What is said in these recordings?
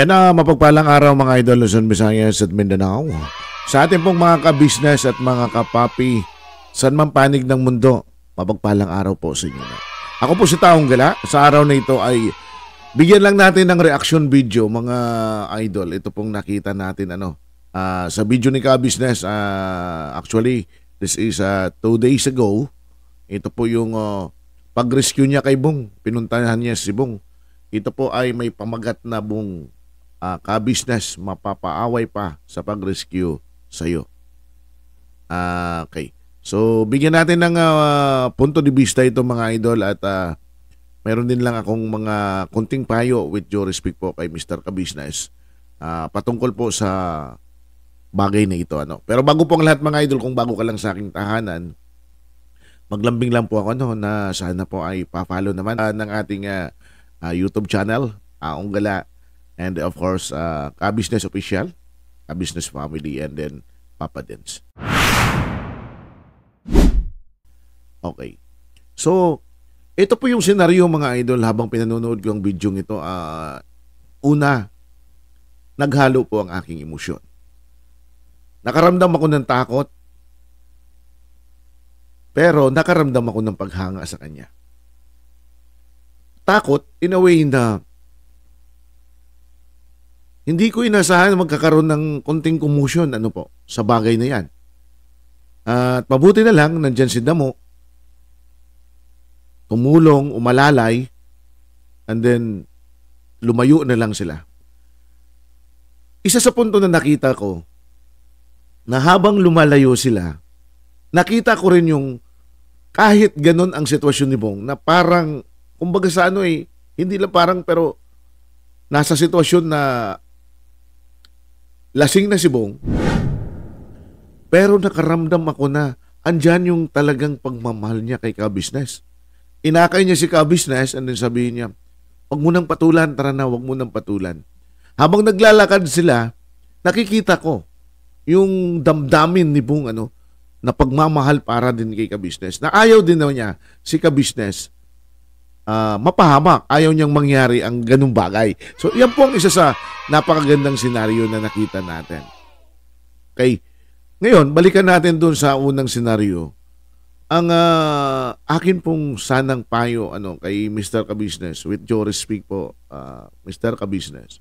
Yan na mapagpalang araw mga idol Luzon, Visayas at Mindanao. Sa ating pong mga kabisnes at mga kapapi, saan man panig ng mundo, mapagpalang araw po sa inyo. Ako po si Taong Gala. Sa araw na ito ay bigyan lang natin ng reaction video mga idol. Ito pong nakita natin ano uh, sa video ni Kabisnes. Uh, ah, actually, this is uh, two days ago. Ito po yung uh, pag-rescue niya kay Bong. Pinuntahan niya si Bong. Ito po ay may pamagat na bung uh, kabisnes mapapaaway pa sa pag-rescue sa iyo. Uh, ah, okay. So, bigyan natin ng uh, punto de vista ito mga idol at uh, meron din lang akong mga kunting payo with your respect po kay Mr. Kabisnes uh, patungkol po sa bagay na ito. Ano. Pero bago po ang lahat mga idol, kung bago ka lang sa aking tahanan, maglambing lang po ako no, na sana po ay pa-follow naman uh, ng ating uh, uh, YouTube channel, Aong Gala and of course uh, ka-business official, ka-business family, and then Papa Dance. Okay. So, ito po yung senaryo mga idol habang pinanonood ko ang video ito. Uh, ah, una, naghalo po ang aking emosyon. Nakaramdam ako ng takot. Pero nakaramdam ako ng paghanga sa kanya. Takot in a way na hindi ko inasahan magkakaroon ng konting commotion ano po, sa bagay na yan. At mabuti na lang, nandiyan si Damo, tumulong, umalalay, and then lumayo na lang sila. Isa sa punto na nakita ko, na habang lumalayo sila, nakita ko rin yung kahit ganun ang sitwasyon ni Bong na parang, kumbaga sa ano eh, hindi lang parang pero nasa sitwasyon na lasing na si Bong. Pero nakaramdam ako na andyan yung talagang pagmamahal niya kay Kabisnes. Inakay niya si Kabisnes and then sabihin niya, huwag mo nang patulan, tara na, wag mo nang patulan. Habang naglalakad sila, nakikita ko yung damdamin ni Bong ano, na pagmamahal para din kay Kabisnes. Na ayaw din daw niya si Kabisnes uh, mapahamak. Ayaw niyang mangyari ang ganung bagay. So, yan po ang isa sa napakagandang senaryo na nakita natin. Okay. Ngayon, balikan natin doon sa unang senaryo. Ang uh, akin pong sanang payo ano kay Mr. Kabusiness, with your speak po, uh, ah, Mr. Kabusiness.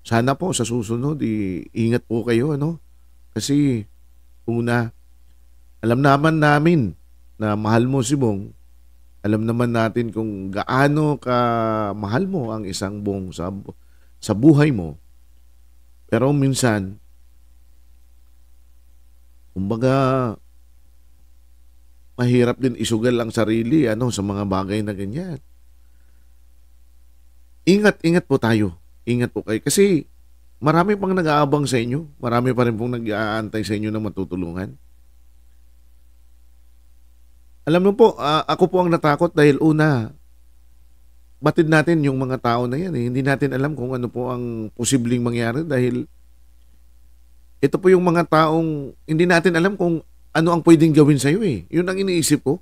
Sana po sa susunod, iingat po kayo ano. Kasi una, alam naman namin na mahal mo si Bong, alam naman natin kung gaano ka mahal mo ang isang buong sa, sa buhay mo. Pero minsan, kumbaga, mahirap din isugal ang sarili ano sa mga bagay na ganyan. Ingat-ingat po tayo. Ingat po kayo. Kasi marami pang nag-aabang sa inyo. Marami pa rin pong nag-aantay sa inyo na matutulungan. Alam mo po, uh, ako po ang natakot dahil una, batid natin yung mga tao na yan. Eh. Hindi natin alam kung ano po ang posibleng mangyari dahil ito po yung mga taong hindi natin alam kung ano ang pwedeng gawin sa'yo eh. Yun ang iniisip ko.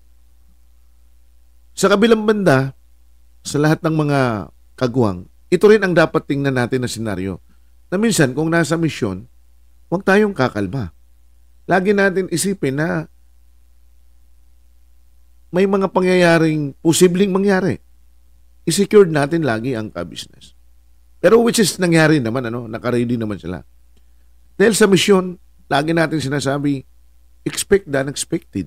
Sa kabilang banda, sa lahat ng mga kagwang, ito rin ang dapat tingnan natin na senaryo. Na minsan, kung nasa misyon, huwag tayong kakalma. Lagi natin isipin na may mga pangyayaring posibleng mangyari. I-secured natin lagi ang ka-business. Pero which is nangyari naman, ano, nakaready naman sila. Dahil sa misyon, lagi natin sinasabi, expect the unexpected.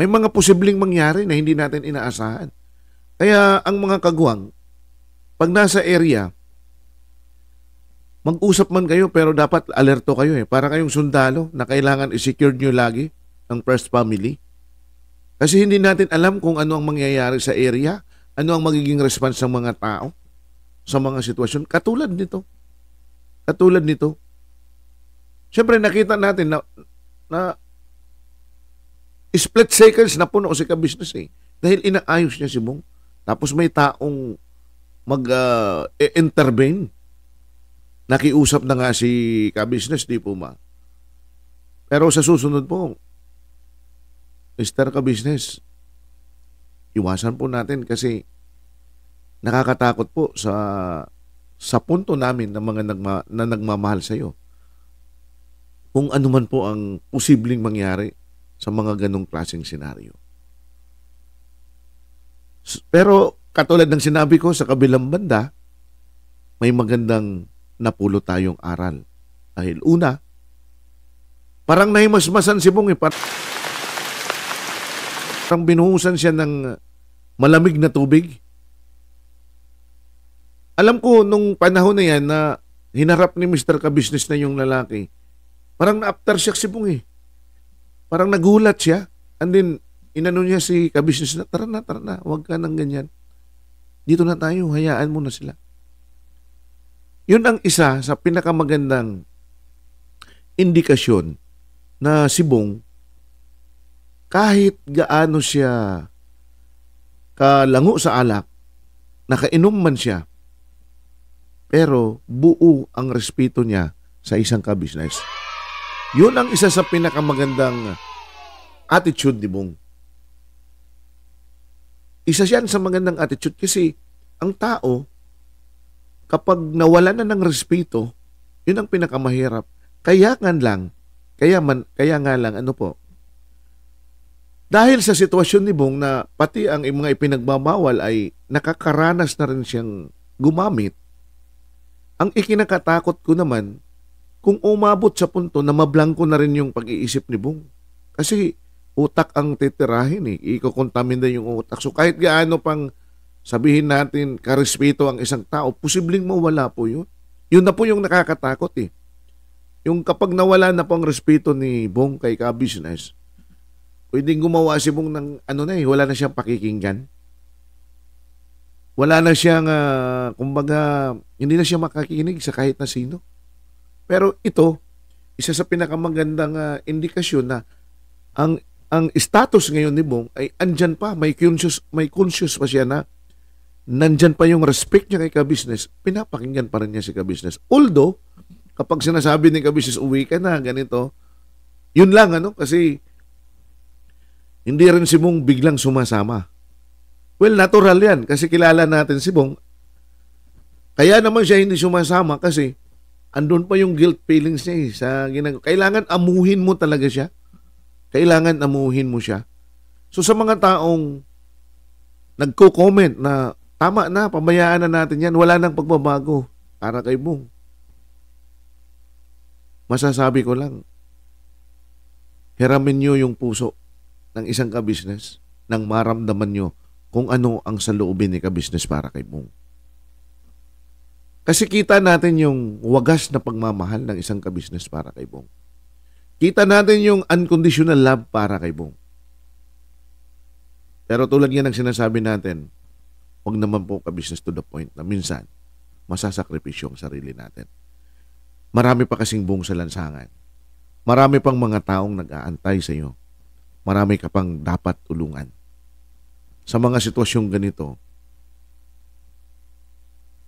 May mga posibleng mangyari na hindi natin inaasahan. Kaya ang mga kagwang, pag nasa area, mag-usap man kayo pero dapat alerto kayo eh. Para kayong sundalo na kailangan i-secure nyo lagi ang first family. Kasi hindi natin alam kung ano ang mangyayari sa area, ano ang magiging response ng mga tao sa mga sitwasyon. Katulad nito. Katulad nito. Siyempre nakita natin na, na split seconds na puno si ka eh. Dahil inaayos niya si Bong. Tapos may taong mag-intervene. Ah, Nakiusap na nga si ka-business, di po ma. Pero sa susunod po, Mister Ka-Business, iwasan po natin kasi nakakatakot po sa sa punto namin ng mga nagma, na nagmamahal sa iyo. Kung ano man po ang posibleng mangyari sa mga ganong klaseng senaryo. Pero katulad ng sinabi ko sa kabilang banda, may magandang napulo tayong aral. Dahil una, parang nahimasmasan si Bong Parang parang binuhusan siya ng malamig na tubig. Alam ko nung panahon na yan na hinarap ni Mr. Kabisnes na yung lalaki, parang na siya si Pong eh. Parang nagulat siya. And then, inano niya si kabisnes na, tara na, tara na, huwag ka nang ganyan. Dito na tayo, hayaan mo na sila. Yun ang isa sa pinakamagandang indikasyon na si Bong kahit gaano siya kalango sa alak, nakainom man siya, pero buo ang respeto niya sa isang ka-business. Yun ang isa sa pinakamagandang attitude ni Bong. Isa siyan sa magandang attitude kasi ang tao, kapag nawala na ng respeto, yun ang pinakamahirap. Kaya nga lang, kaya, man, kaya nga lang, ano po, dahil sa sitwasyon ni Bong na pati ang mga ipinagbabawal ay nakakaranas na rin siyang gumamit, ang ikinakatakot ko naman kung umabot sa punto na mablangko na rin yung pag-iisip ni Bong. Kasi utak ang titirahin eh. Ikokontamin na yung utak. So kahit gaano pang sabihin natin karespeto ang isang tao, posibleng mawala po yun. Yun na po yung nakakatakot eh. Yung kapag nawala na po ang respeto ni Bong kay ka pwedeng gumawa si Bong ng ano na eh, wala na siyang pakikinggan. Wala na siyang, uh, kumbaga, hindi na siya makakinig sa kahit na sino. Pero ito, isa sa pinakamagandang uh, indikasyon na ang ang status ngayon ni Bong ay andyan pa, may conscious, may conscious pa siya na nandyan pa yung respect niya kay ka-business, pinapakinggan pa rin niya si ka-business. Although, kapag sinasabi ni ka-business, uwi ka na, ganito, yun lang, ano, kasi hindi rin si Bong biglang sumasama. Well, natural yan kasi kilala natin si Bong. Kaya naman siya hindi sumasama kasi andun pa yung guilt feelings niya eh, sa ginagawa. Kailangan amuhin mo talaga siya. Kailangan amuhin mo siya. So sa mga taong nagko-comment na tama na, pabayaan na natin yan, wala nang pagbabago para kay Bong. Masasabi ko lang, hiramin niyo yung puso ng isang ka-business nang maramdaman nyo kung ano ang saloobin ni ka-business para kay Bong. Kasi kita natin yung wagas na pagmamahal ng isang ka-business para kay Bong. Kita natin yung unconditional love para kay Bong. Pero tulad yan ang sinasabi natin, huwag naman po ka-business to the point na minsan masasakripisyo ang sarili natin. Marami pa kasing buong sa lansangan. Marami pang mga taong nag-aantay sa iyo marami ka pang dapat tulungan. Sa mga sitwasyong ganito,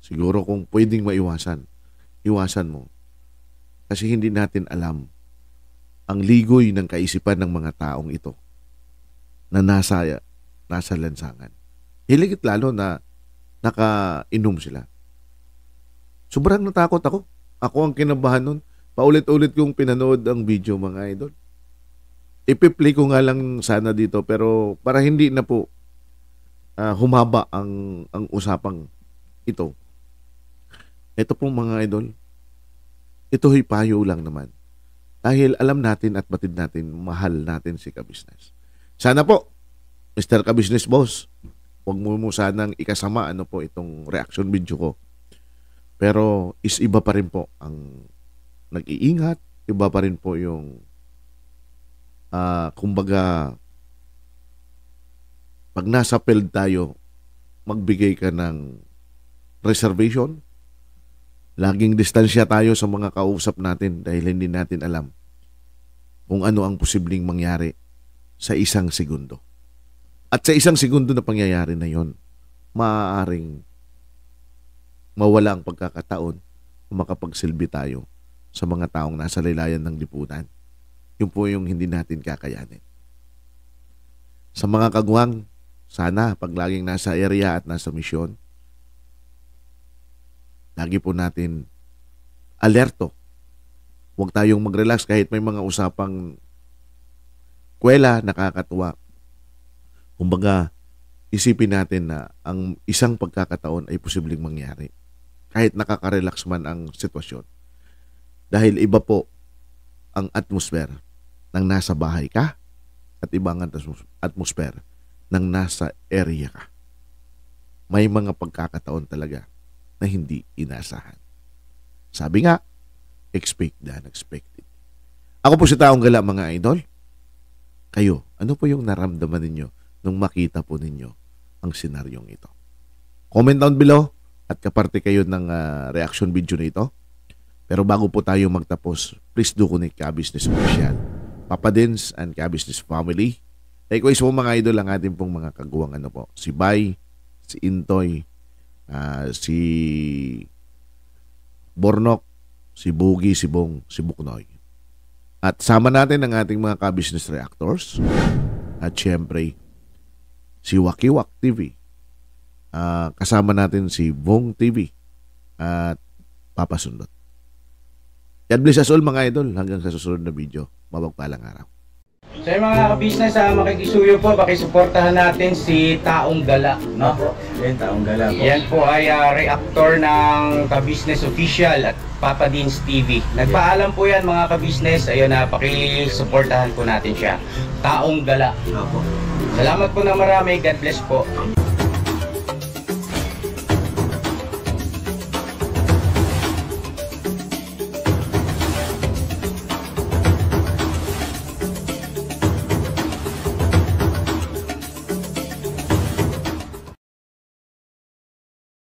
siguro kung pwedeng maiwasan, iwasan mo. Kasi hindi natin alam ang ligoy ng kaisipan ng mga taong ito na nasa, nasa lansangan. Hiligit lalo na nakainom sila. Sobrang natakot ako. Ako ang kinabahan nun. Paulit-ulit kong pinanood ang video mga idol ipi ko nga lang sana dito pero para hindi na po uh, humaba ang ang usapang ito. Ito po mga idol, ito ay payo lang naman. Dahil alam natin at batid natin, mahal natin si Kabisnes. Sana po, Mr. Kabisnes Boss, huwag mo mo sanang ikasama ano po itong reaction video ko. Pero is iba pa rin po ang nag-iingat, iba pa rin po yung uh, kumbaga, pag nasa field tayo, magbigay ka ng reservation. Laging distansya tayo sa mga kausap natin dahil hindi natin alam kung ano ang posibleng mangyari sa isang segundo. At sa isang segundo na pangyayari na yon, maaaring mawala ang pagkakataon makapagsilbi tayo sa mga taong nasa laylayan ng lipunan. Yun po yung hindi natin kakayanin. Sa mga kagwang, sana pag laging nasa area at nasa misyon, lagi po natin alerto. Huwag tayong mag-relax kahit may mga usapang kwela, nakakatuwa. Kumbaga, isipin natin na ang isang pagkakataon ay posibleng mangyari. Kahit nakaka-relax man ang sitwasyon. Dahil iba po ang atmosphere nang nasa bahay ka at ibang atmosphere nang nasa area ka. May mga pagkakataon talaga na hindi inasahan. Sabi nga, expect the unexpected. Ako po si Taong Gala mga idol. Kayo, ano po yung naramdaman ninyo nung makita po ninyo ang senaryong ito? Comment down below at kaparte kayo ng uh, reaction video nito. Pero bago po tayo magtapos, please do connect ka Business Official Papa Dens and Cabisnes Family. Likewise po mga idol ang ating pong mga kaguwang ano po, si Bay, si Intoy, uh, si Bornok, si Bugi, si Bong, si Buknoy. At sama natin ang ating mga ka reactors. At syempre, si Wakiwak TV. Uh, ah, kasama natin si Bong TV. At papasundot. God bless us all mga idol. Hanggang sa susunod na video mabagpalang araw. Sa so, mga kabisnes, uh, ah, makikisuyo po, pakisuportahan natin si Taong Gala. No? Yan, Taong Gala po. Yan po ay uh, reactor ng Kabisnes Official at Papa Deans TV. Nagpaalam po yan mga kabisnes, ayun na, uh, pakisuportahan po natin siya. Taong Gala. Opo. Salamat po na marami, God bless po.